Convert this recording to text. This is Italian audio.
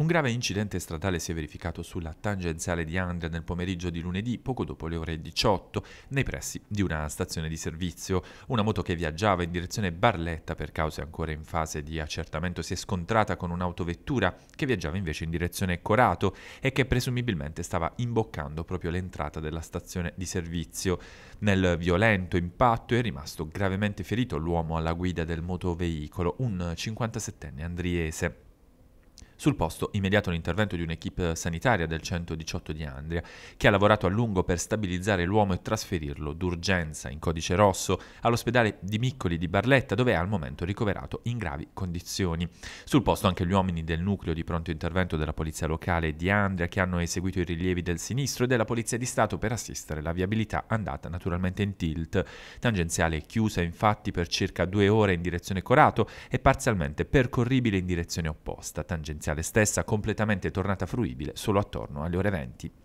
Un grave incidente stradale si è verificato sulla tangenziale di Andria nel pomeriggio di lunedì, poco dopo le ore 18, nei pressi di una stazione di servizio. Una moto che viaggiava in direzione Barletta per cause ancora in fase di accertamento si è scontrata con un'autovettura che viaggiava invece in direzione Corato e che presumibilmente stava imboccando proprio l'entrata della stazione di servizio. Nel violento impatto è rimasto gravemente ferito l'uomo alla guida del motoveicolo, un 57enne andriese. Sul posto, immediato l'intervento di un'equipe sanitaria del 118 di Andria, che ha lavorato a lungo per stabilizzare l'uomo e trasferirlo d'urgenza in codice rosso all'ospedale di Miccoli di Barletta, dove è al momento ricoverato in gravi condizioni. Sul posto anche gli uomini del nucleo di pronto intervento della polizia locale di Andria che hanno eseguito i rilievi del sinistro e della polizia di Stato per assistere la viabilità andata naturalmente in tilt. Tangenziale chiusa infatti per circa due ore in direzione Corato e parzialmente percorribile in direzione opposta, tangenziale spaziale stessa completamente tornata fruibile solo attorno alle ore 20.